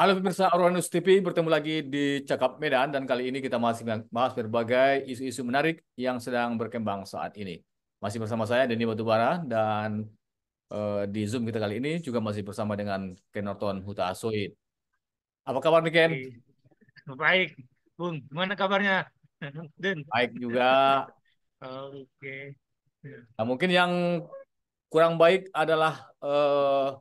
Halo pemirsa Aruanus TV, bertemu lagi di Cakap Medan dan kali ini kita masih membahas berbagai isu-isu menarik yang sedang berkembang saat ini. Masih bersama saya Denny Batubara dan uh, di Zoom kita kali ini juga masih bersama dengan Ken Norton Huta Asoid. Apa kabar nih Ken? Baik, Bung. Gimana kabarnya? Den. Baik juga. Oke. Nah, mungkin yang kurang baik adalah uh,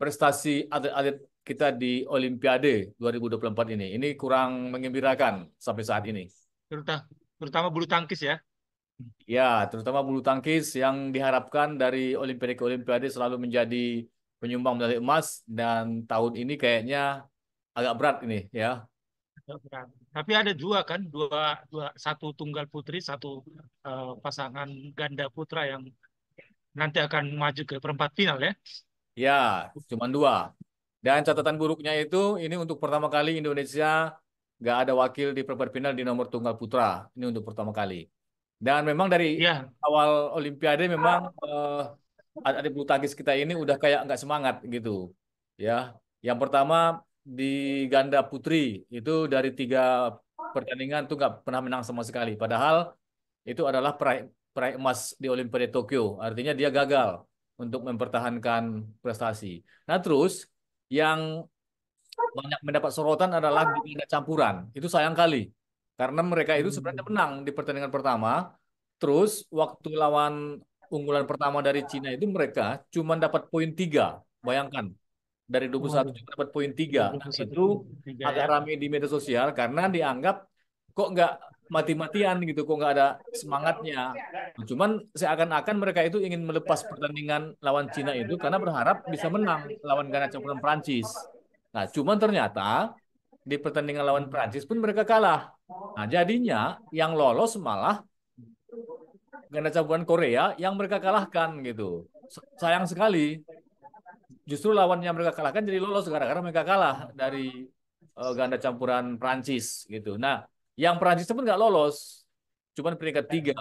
prestasi atlet-atlet kita di Olimpiade 2024 ini. Ini kurang mengembirakan sampai saat ini. Terutama, terutama bulu tangkis ya. Ya, terutama bulu tangkis yang diharapkan dari Olimpiade ke Olimpiade selalu menjadi penyumbang medali emas dan tahun ini kayaknya agak berat ini ya. Tapi ada dua kan, dua, dua satu tunggal putri, satu uh, pasangan ganda putra yang nanti akan maju ke perempat final ya. Ya, cuma dua. Dan catatan buruknya itu ini untuk pertama kali Indonesia nggak ada wakil di perempat final di nomor tunggal putra. Ini untuk pertama kali. Dan memang dari ya. awal Olimpiade memang uh, adik bulu tangkis kita ini udah kayak nggak semangat gitu. Ya, yang pertama di ganda putri itu dari tiga pertandingan tuh nggak pernah menang sama sekali. Padahal itu adalah peraih, peraih emas di Olimpiade Tokyo. Artinya dia gagal untuk mempertahankan prestasi. Nah terus yang banyak mendapat sorotan adalah ah. di ganda campuran. Itu sayang kali. Karena mereka itu sebenarnya hmm. menang di pertandingan pertama. Terus waktu lawan unggulan pertama dari Cina itu mereka cuma dapat poin tiga Bayangkan. Dari 21 cuma dapat poin tiga Nah, itu agak ya. ramai di media sosial karena dianggap kok nggak mati-matian gitu kok nggak ada semangatnya. Nah, cuman seakan-akan mereka itu ingin melepas pertandingan lawan Cina itu karena berharap bisa menang lawan ganda campuran Prancis. Nah, cuman ternyata di pertandingan lawan Prancis pun mereka kalah. Nah, jadinya yang lolos malah ganda campuran Korea yang mereka kalahkan gitu. Sayang sekali. Justru lawannya mereka kalahkan jadi lolos gara-gara mereka kalah dari uh, eh, ganda campuran Prancis gitu. Nah, yang Prancis pun nggak lolos, cuman peringkat iya. tiga.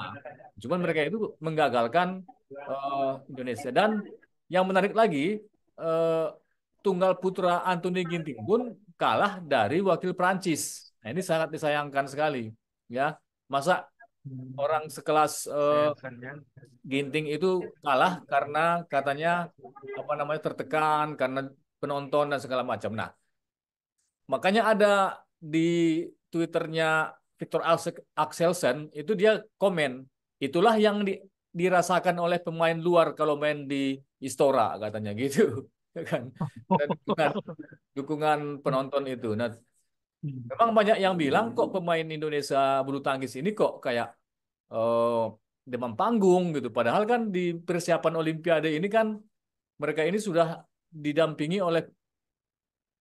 Cuman mereka itu menggagalkan uh, Indonesia. Dan yang menarik lagi, uh, tunggal putra Anthony Ginting pun kalah dari wakil Perancis. Nah, ini sangat disayangkan sekali, ya. Masa orang sekelas uh, Ginting itu kalah karena katanya apa namanya tertekan karena penonton dan segala macam. Nah, makanya ada di Twitternya Victor Axelsen itu dia komen itulah yang di, dirasakan oleh pemain luar kalau main di Istora katanya gitu ya kan Dan dukungan, dukungan penonton itu nah memang banyak yang bilang kok pemain Indonesia bulu tangkis ini kok kayak uh, demam panggung gitu padahal kan di persiapan Olimpiade ini kan mereka ini sudah didampingi oleh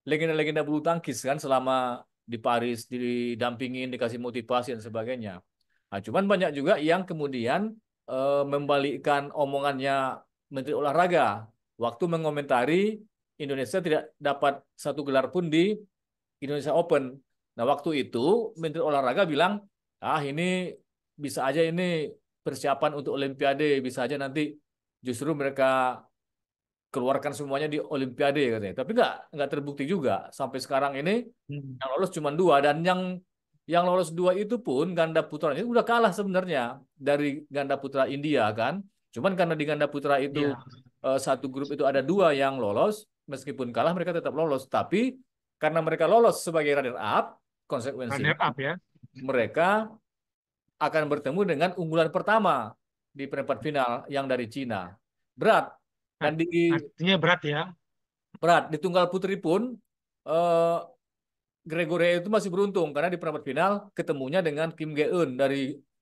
legenda-legenda bulu tangkis kan selama di Paris didampingin, dikasih motivasi dan sebagainya. Nah, cuman banyak juga yang kemudian e, membalikkan omongannya Menteri Olahraga waktu mengomentari Indonesia tidak dapat satu gelar pun di Indonesia Open. Nah, waktu itu Menteri Olahraga bilang, "Ah, ini bisa aja ini persiapan untuk olimpiade, bisa aja nanti justru mereka keluarkan semuanya di Olimpiade ya katanya. Tapi nggak nggak terbukti juga sampai sekarang ini hmm. yang lolos cuma dua dan yang yang lolos dua itu pun ganda putra ini udah kalah sebenarnya dari ganda putra India kan. Cuman karena di ganda putra itu yeah. Iya. satu grup itu ada dua yang lolos, meskipun kalah mereka tetap lolos. Tapi karena mereka lolos sebagai runner up, konsekuensi runner up ya. Mereka akan bertemu dengan unggulan pertama di perempat final yang dari Cina. Berat dan di artinya berat ya. Berat di tunggal putri pun uh, eh, Gregoria itu masih beruntung karena di perempat final ketemunya dengan Kim Ge Eun dari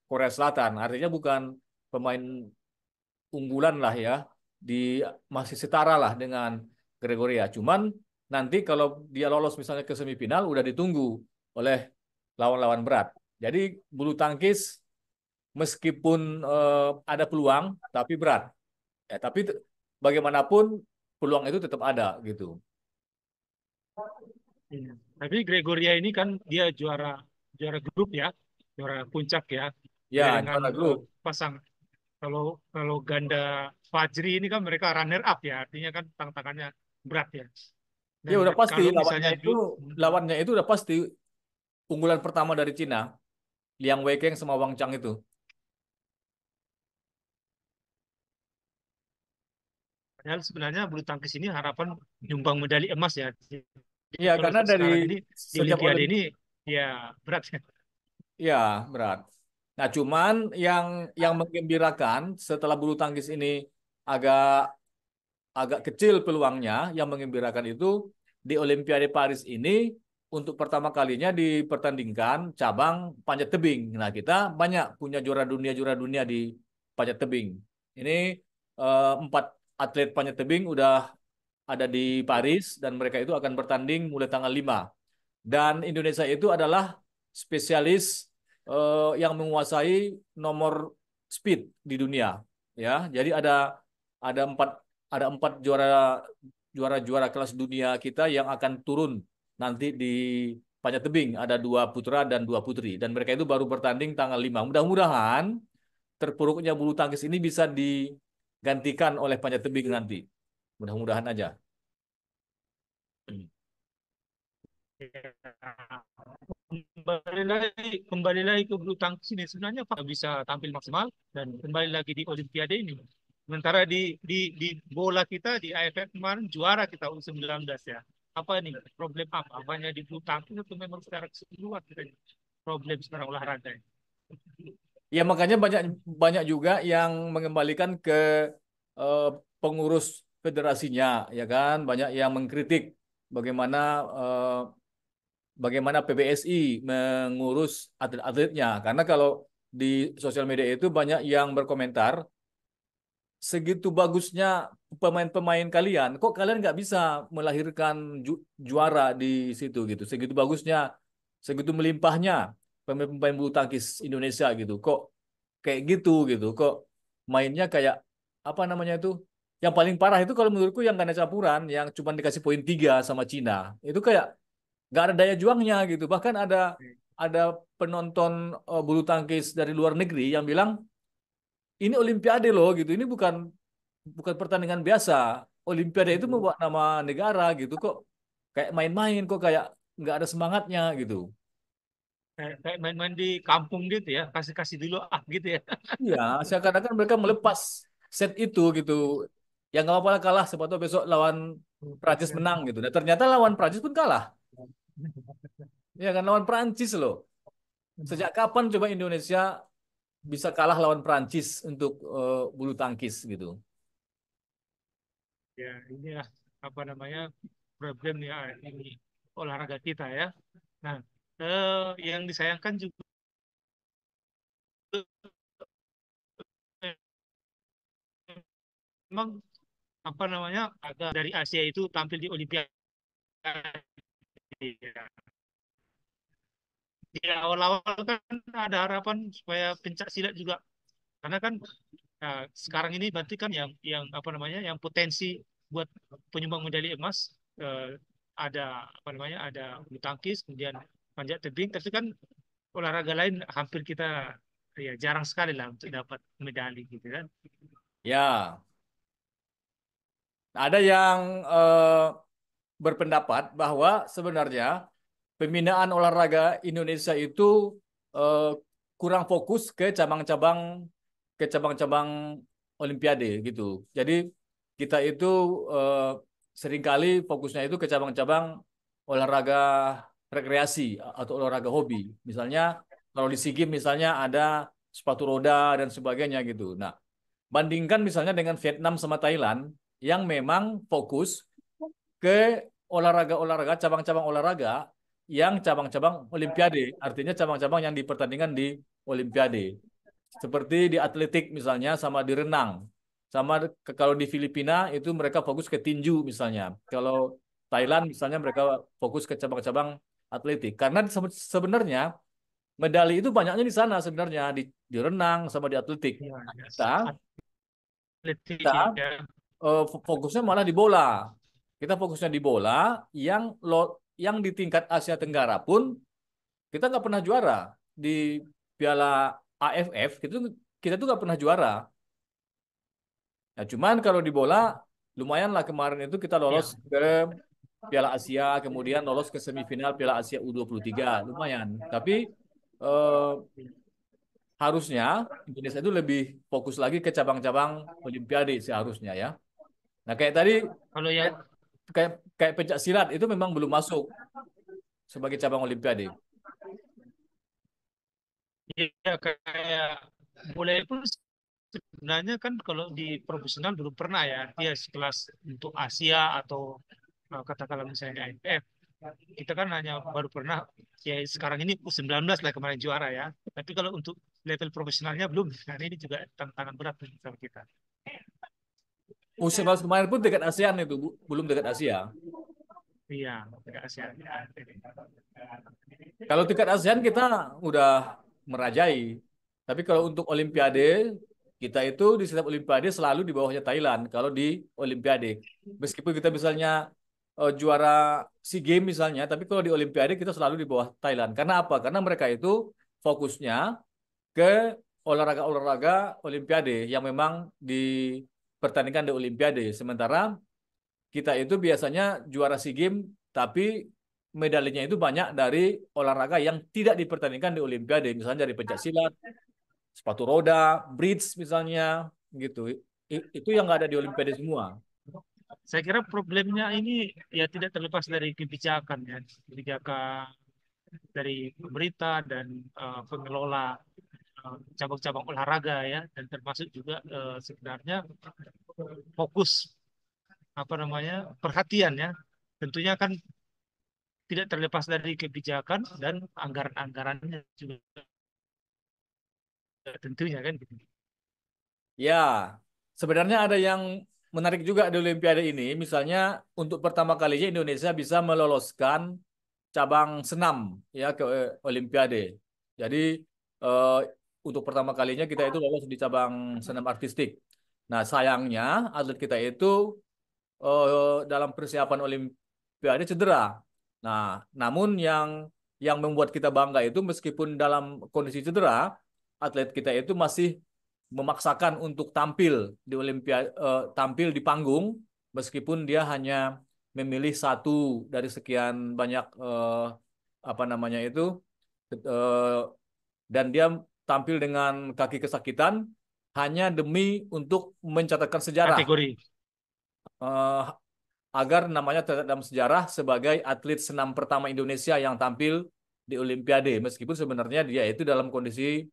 Korea Selatan. Artinya bukan pemain unggulan lah ya, di masih setara lah dengan Gregoria. Cuman nanti kalau dia lolos misalnya ke semifinal udah ditunggu oleh lawan-lawan berat. Jadi bulu tangkis meskipun uh, ada peluang tapi berat. Ya, tapi bagaimanapun peluang itu tetap ada gitu. Iya, tapi Gregoria ini kan dia juara juara grup ya, juara puncak ya. Ya, dengan juara grup. Pasang kalau kalau ganda Fajri ini kan mereka runner up ya, artinya kan tantangannya berat ya. Dan ya udah pasti lawannya itu lawannya itu udah pasti unggulan pertama dari Cina, Liang Weikeng sama Wang Chang itu. Padahal sebenarnya bulu tangkis ini harapan nyumbang medali emas ya. Iya, karena dari ini, di Olimpiade ini ya berat ya. Iya, berat. Nah, cuman yang yang menggembirakan setelah bulu tangkis ini agak agak kecil peluangnya, yang mengembirakan itu di Olimpiade Paris ini untuk pertama kalinya dipertandingkan cabang panjat tebing. Nah, kita banyak punya juara dunia juara dunia di panjat tebing. Ini eh, empat atlet panjat tebing udah ada di Paris dan mereka itu akan bertanding mulai tanggal 5. Dan Indonesia itu adalah spesialis uh, yang menguasai nomor speed di dunia ya. Jadi ada ada empat ada empat juara juara juara kelas dunia kita yang akan turun nanti di panjat tebing ada dua putra dan dua putri dan mereka itu baru bertanding tanggal 5. Mudah-mudahan terpuruknya bulu tangkis ini bisa di digantikan oleh panjat tebing nanti. Mudah-mudahan aja. Kembali lagi, kembali lagi ke bulu tangkis ini sebenarnya Pak bisa tampil maksimal dan kembali lagi di Olimpiade ini. Sementara di di di bola kita di AFF kemarin juara kita U19 ya. Apa ini problem apa? Apanya di bulu tangkis itu memang secara keseluruhan kita problem secara olahraga. Ya makanya banyak banyak juga yang mengembalikan ke uh, pengurus federasinya, ya kan? Banyak yang mengkritik bagaimana uh, bagaimana PBSI mengurus atlet-atletnya. Karena kalau di sosial media itu banyak yang berkomentar segitu bagusnya pemain-pemain kalian, kok kalian nggak bisa melahirkan ju juara di situ gitu? Segitu bagusnya, segitu melimpahnya pemain-pemain bulu tangkis Indonesia gitu kok kayak gitu gitu kok mainnya kayak apa namanya itu yang paling parah itu kalau menurutku yang gak ada campuran yang cuma dikasih poin tiga sama Cina itu kayak gak ada daya juangnya gitu bahkan ada ada penonton uh, bulu tangkis dari luar negeri yang bilang ini Olimpiade loh gitu ini bukan bukan pertandingan biasa Olimpiade itu hmm. membuat nama negara gitu kok kayak main-main kok kayak nggak ada semangatnya gitu kayak main-main di kampung gitu ya kasih-kasih dulu ah gitu ya ya saya katakan mereka hmm. melepas set itu gitu ya nggak apa-apa kalah sepatu besok lawan Prancis hmm. menang gitu dan nah, ternyata lawan Prancis pun kalah ya kan lawan Prancis loh hmm. sejak kapan coba Indonesia bisa kalah lawan Prancis untuk uh, bulu tangkis gitu ya ini apa namanya problem ya ini olahraga kita ya nah uh, yang disayangkan juga memang apa namanya ada dari Asia itu tampil di Olimpiade di awal-awal kan ada harapan supaya pencak silat juga karena kan nah, sekarang ini berarti kan yang yang apa namanya yang potensi buat penyumbang medali emas eh, ada apa namanya ada bulu tangkis kemudian panjat tebing tapi kan olahraga lain hampir kita ya jarang sekali lah untuk dapat medali gitu kan ya ada yang uh, berpendapat bahwa sebenarnya pembinaan olahraga Indonesia itu uh, kurang fokus ke cabang-cabang ke cabang-cabang Olimpiade gitu jadi kita itu uh, seringkali fokusnya itu ke cabang-cabang olahraga rekreasi atau olahraga hobi. Misalnya kalau di SIGIM misalnya ada sepatu roda dan sebagainya gitu. Nah, bandingkan misalnya dengan Vietnam sama Thailand yang memang fokus ke olahraga-olahraga, cabang-cabang olahraga yang cabang-cabang olimpiade, artinya cabang-cabang yang dipertandingkan di olimpiade. Seperti di atletik misalnya sama di renang. Sama ke, kalau di Filipina itu mereka fokus ke tinju misalnya. Kalau Thailand misalnya mereka fokus ke cabang-cabang atletik. Karena sebenarnya medali itu banyaknya di sana sebenarnya di, di renang sama di atletik. Iya, iya. kita kita uh, fokusnya malah di bola. Kita fokusnya di bola yang lo, yang di tingkat Asia Tenggara pun kita nggak pernah juara di Piala AFF kita tuh kita tuh nggak pernah juara. Nah, cuman kalau di bola lumayan lah kemarin itu kita lolos ya. ke Piala Asia, kemudian lolos ke semifinal Piala Asia U23. Lumayan. Tapi eh, harusnya Indonesia itu lebih fokus lagi ke cabang-cabang Olimpiade seharusnya ya. Nah kayak tadi kalau ya kayak kayak pencak silat itu memang belum masuk sebagai cabang Olimpiade. Iya kayak mulai pun sebenarnya kan kalau di profesional belum pernah ya dia sekelas untuk Asia atau nah, katakanlah misalnya AFF kita kan hanya baru pernah ya sekarang ini U19 lah kemarin juara ya tapi kalau untuk level profesionalnya belum karena ini juga tantangan berat bagi kita U19 kemarin pun dekat ASEAN itu bu belum dekat Asia iya dekat ASEAN kalau dekat ASEAN kita udah merajai tapi kalau untuk Olimpiade kita itu di setiap Olimpiade selalu di bawahnya Thailand kalau di Olimpiade meskipun kita misalnya uh, juara SEA Games misalnya, tapi kalau di Olimpiade kita selalu di bawah Thailand. Karena apa? Karena mereka itu fokusnya ke olahraga-olahraga Olimpiade yang memang dipertandingkan di Olimpiade. Sementara kita itu biasanya juara SEA Games tapi medalinya itu banyak dari olahraga yang tidak dipertandingkan di Olimpiade, misalnya dari pencak silat, sepatu roda, bridge misalnya, gitu. Itu yang nggak ada di Olimpiade semua saya kira problemnya ini ya tidak terlepas dari kebijakan ya kebijakan dari pemerintah dan uh, pengelola eh, cabang-cabang uh, olahraga ya dan termasuk juga uh, sebenarnya fokus apa namanya perhatian ya tentunya kan tidak terlepas dari kebijakan dan anggaran-anggarannya juga tentunya kan gitu. Ya, sebenarnya ada yang menarik juga di Olimpiade ini, misalnya untuk pertama kalinya Indonesia bisa meloloskan cabang senam ya ke eh, Olimpiade. Jadi uh, untuk pertama kalinya kita itu lolos di cabang senam artistik. Nah sayangnya atlet kita itu uh, dalam persiapan Olimpiade cedera. Nah namun yang yang membuat kita bangga itu meskipun dalam kondisi cedera atlet kita itu masih memaksakan untuk tampil di Olimpiade uh, tampil di panggung meskipun dia hanya memilih satu dari sekian banyak uh, apa namanya itu uh, dan dia tampil dengan kaki kesakitan hanya demi untuk mencatatkan sejarah kategori uh, agar namanya tercatat dalam sejarah sebagai atlet senam pertama Indonesia yang tampil di Olimpiade meskipun sebenarnya dia itu dalam kondisi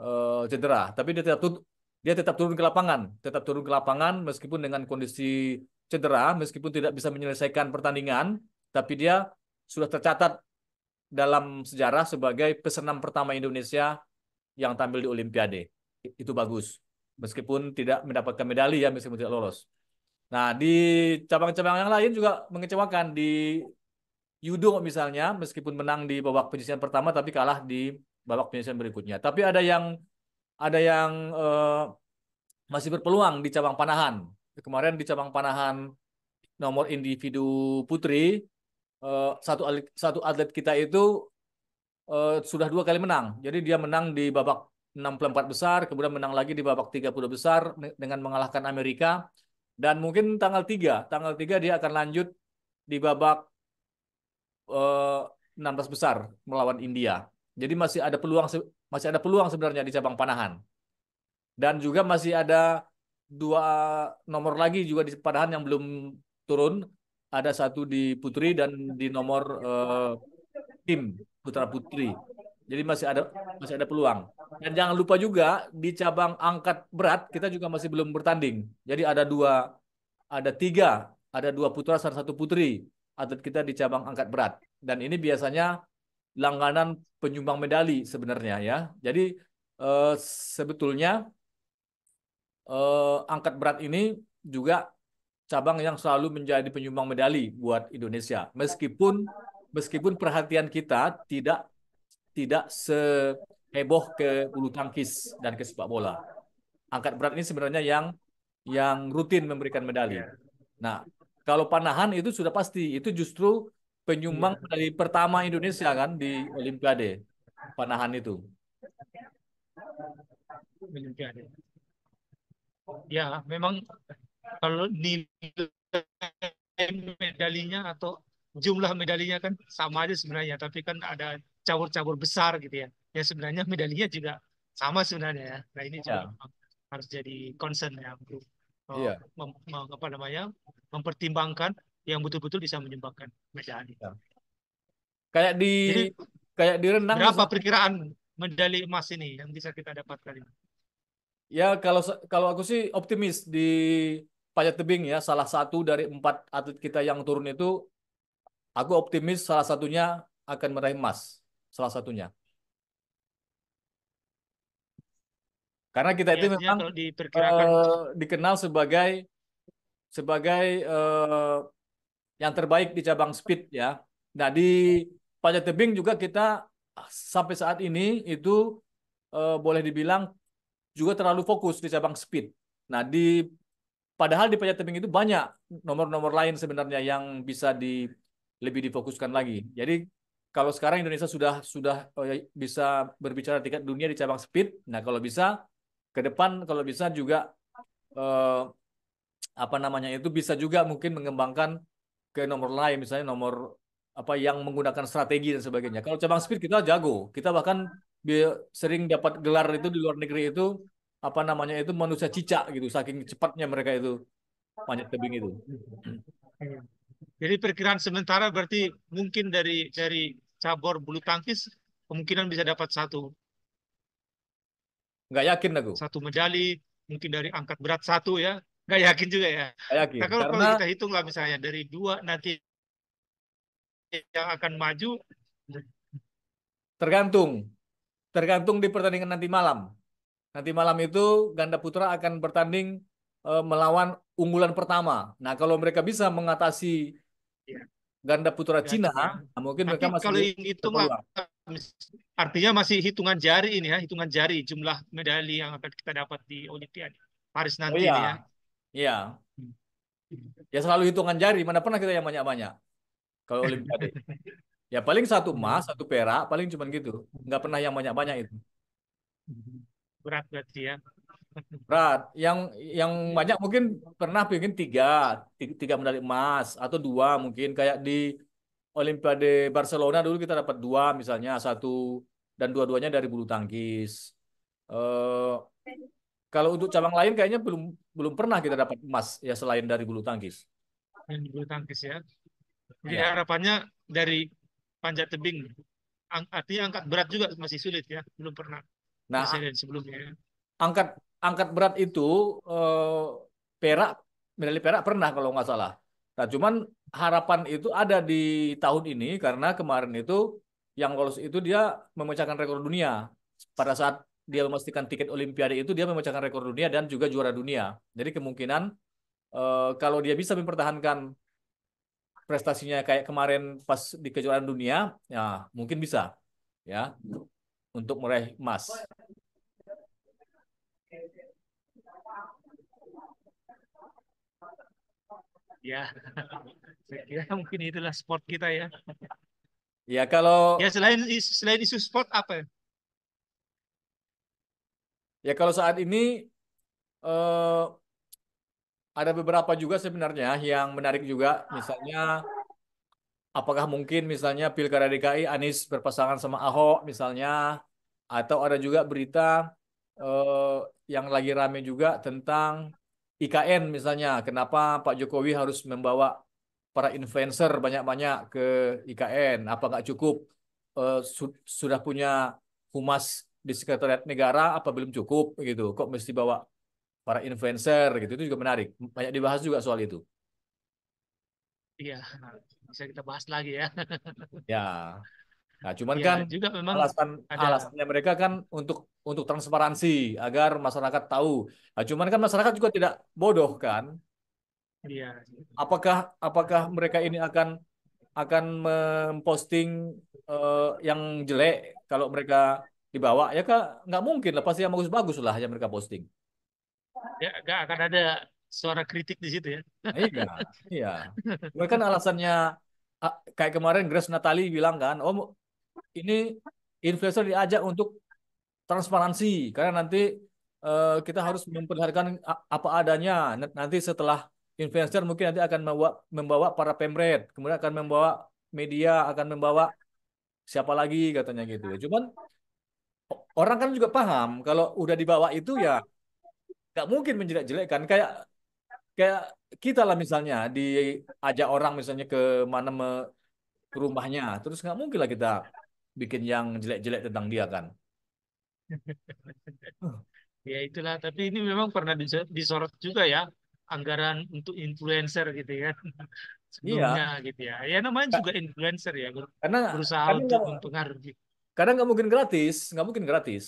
uh, cedera, tapi dia tetap dia tetap turun ke lapangan, tetap turun ke lapangan meskipun dengan kondisi cedera, meskipun tidak bisa menyelesaikan pertandingan, tapi dia sudah tercatat dalam sejarah sebagai pesenam pertama Indonesia yang tampil di Olimpiade. Itu bagus. Meskipun tidak mendapatkan medali ya, meskipun tidak lolos. Nah, di cabang-cabang yang lain juga mengecewakan. Di judo misalnya, meskipun menang di babak penyisian pertama, tapi kalah di babak penyisian berikutnya. Tapi ada yang ada yang uh, masih berpeluang di cabang panahan. Kemarin di cabang panahan nomor individu putri uh, satu atlet, satu atlet kita itu uh, sudah dua kali menang. Jadi dia menang di babak 64 besar, kemudian menang lagi di babak 30 besar dengan mengalahkan Amerika dan mungkin tanggal 3, tanggal 3 dia akan lanjut di babak uh, 16 besar melawan India. Jadi masih ada peluang masih ada peluang sebenarnya di cabang panahan. Dan juga masih ada dua nomor lagi juga di panahan yang belum turun. Ada satu di putri dan di nomor eh, tim putra putri. Jadi masih ada masih ada peluang. Dan jangan lupa juga di cabang angkat berat kita juga masih belum bertanding. Jadi ada dua ada tiga ada dua putra dan satu putri atlet kita di cabang angkat berat. Dan ini biasanya langganan penyumbang medali sebenarnya ya. Jadi eh, sebetulnya eh, angkat berat ini juga cabang yang selalu menjadi penyumbang medali buat Indonesia. Meskipun meskipun perhatian kita tidak tidak seheboh ke bulu tangkis dan ke sepak bola. Angkat berat ini sebenarnya yang yang rutin memberikan medali. Iya. Nah, kalau panahan itu sudah pasti itu justru penyumbang yeah. dari pertama Indonesia kan di Olimpiade panahan itu. Olimpiade. Ya, memang kalau nilai medalinya atau jumlah medalinya kan sama aja sebenarnya, tapi kan ada cabur-cabur besar gitu ya. Ya sebenarnya medalinya juga sama sebenarnya ya. Nah ini juga ya. harus jadi concern ya untuk oh, ya. mem, mem, apa namanya mempertimbangkan yang betul-betul bisa menyebabkan medali. kita. Ya. Kayak di Jadi, kayak di renang. Berapa misalnya? perkiraan medali emas ini yang bisa kita dapatkan? Ya kalau kalau aku sih optimis di panjat tebing ya salah satu dari empat atlet kita yang turun itu aku optimis salah satunya akan meraih emas salah satunya. Karena kita ya, itu memang uh, dikenal sebagai sebagai uh, yang terbaik di cabang speed ya. Nah di panjat tebing juga kita ah, sampai saat ini itu eh, boleh dibilang juga terlalu fokus di cabang speed. Nah di padahal di panjat tebing itu banyak nomor-nomor lain sebenarnya yang bisa di lebih difokuskan lagi. Jadi kalau sekarang Indonesia sudah sudah eh, bisa berbicara tingkat dunia di cabang speed, nah kalau bisa ke depan kalau bisa juga eh, apa namanya itu bisa juga mungkin mengembangkan ke nomor lain misalnya nomor apa yang menggunakan strategi dan sebagainya. Kalau cabang speed kita jago, kita bahkan sering dapat gelar itu di luar negeri itu apa namanya itu manusia cicak gitu saking cepatnya mereka itu panjat tebing itu. Iya. Jadi perkiraan sementara berarti mungkin dari dari cabur bulu tangkis kemungkinan bisa dapat satu. Nggak yakin aku. Satu medali mungkin dari angkat berat satu ya Nggak yakin juga ya. yakin. Nah, kalau, Karena... kalau kita hitung lah misalnya dari dua nanti yang akan maju tergantung tergantung di pertandingan nanti malam. Nanti malam itu ganda putra akan bertanding e, melawan unggulan pertama. Nah, kalau mereka bisa mengatasi ya. ganda putra ya, Cina, ya. Nah, mungkin Tapi mereka masih kalau itu artinya masih hitungan jari ini ya, hitungan jari jumlah medali yang akan kita dapat di Olimpiade Paris oh nanti oh, iya. ya. Iya. Ya selalu hitungan jari, mana pernah kita yang banyak-banyak. Kalau olimpiade. Ya paling satu emas, satu perak, paling cuma gitu. Nggak pernah yang banyak-banyak itu. Berat berarti ya. Berat. Yang yang banyak mungkin pernah bikin tiga, tiga medali emas atau dua mungkin kayak di Olimpiade Barcelona dulu kita dapat dua misalnya satu dan dua-duanya dari bulu tangkis. Uh, kalau untuk cabang lain kayaknya belum belum pernah kita dapat emas ya selain dari bulu tangkis. Selain bulu tangkis ya. Jadi ya. harapannya dari panjat tebing. Ang artinya angkat berat juga masih sulit ya, belum pernah. Nah, dari sebelumnya. Ya. Angkat angkat berat itu eh, perak medali perak pernah kalau nggak salah. Nah, cuman harapan itu ada di tahun ini karena kemarin itu yang lolos itu dia memecahkan rekor dunia pada saat dia memastikan tiket Olimpiade itu dia memecahkan rekor dunia dan juga juara dunia. Jadi kemungkinan uh, kalau dia bisa mempertahankan prestasinya kayak kemarin pas di kejuaraan dunia, ya mungkin bisa ya untuk meraih emas. Ya, saya kira mungkin itulah sport kita ya. Ya kalau ya selain selain isu sport apa? Ya kalau saat ini eh, ada beberapa juga sebenarnya yang menarik juga, misalnya apakah mungkin misalnya pilkada DKI Anies berpasangan sama Ahok misalnya, atau ada juga berita eh, yang lagi rame juga tentang IKN misalnya, kenapa Pak Jokowi harus membawa para influencer banyak-banyak ke IKN? Apa nggak cukup eh, su sudah punya humas di sekretariat negara apa belum cukup gitu kok mesti bawa para influencer gitu itu juga menarik banyak dibahas juga soal itu iya bisa kita bahas lagi ya ya nah cuman ya, kan juga memang alasan ada... alasannya mereka kan untuk untuk transparansi agar masyarakat tahu nah, cuman kan masyarakat juga tidak bodoh kan iya apakah apakah mereka ini akan akan memposting uh, yang jelek kalau mereka dibawa ya kan nggak mungkin lah pasti yang bagus-bagus lah yang mereka posting ya nggak akan ada suara kritik di situ ya nah, iya iya mereka kan alasannya kayak kemarin Grace Natali bilang kan oh ini influencer diajak untuk transparansi karena nanti uh, kita harus memperlihatkan apa adanya nanti setelah influencer mungkin nanti akan membawa, membawa para pemret kemudian akan membawa media akan membawa siapa lagi katanya gitu cuman orang kan juga paham kalau udah dibawa itu ya nggak mungkin menjelek-jelekkan kayak kayak kita lah misalnya diajak orang misalnya ke mana me, ke rumahnya terus nggak mungkin lah kita bikin yang jelek-jelek tentang dia kan ya itulah tapi ini memang pernah disorot juga ya anggaran untuk influencer gitu kan sebelumnya iya. gitu ya ya namanya juga influencer ya berusaha karena, untuk mempengaruhi karena nggak mungkin gratis, nggak mungkin gratis.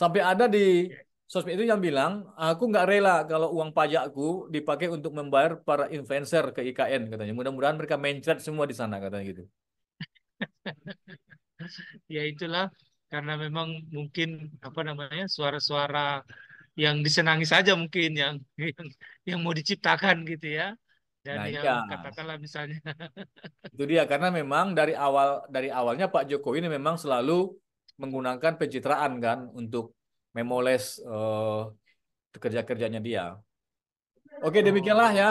Sampai ada di iya. sosmed itu yang bilang, aku nggak rela kalau uang pajakku dipakai untuk membayar para influencer ke IKN katanya. Mudah-mudahan mereka mencret semua di sana katanya gitu. ya itulah karena memang mungkin apa namanya suara-suara yang disenangi saja mungkin yang yang, yang mau diciptakan gitu ya jadi nah, ya. katakanlah misalnya. Itu dia karena memang dari awal dari awalnya Pak Jokowi ini memang selalu menggunakan pencitraan kan untuk memoles uh, kerja-kerjanya dia. Oke, demikianlah ya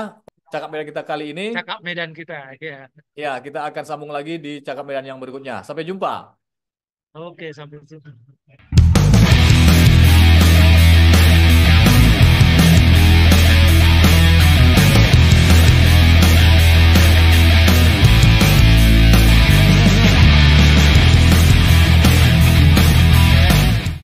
cakap medan kita kali ini. Cakap medan kita, ya. Ya, kita akan sambung lagi di cakap medan yang berikutnya. Sampai jumpa. Oke, sampai jumpa.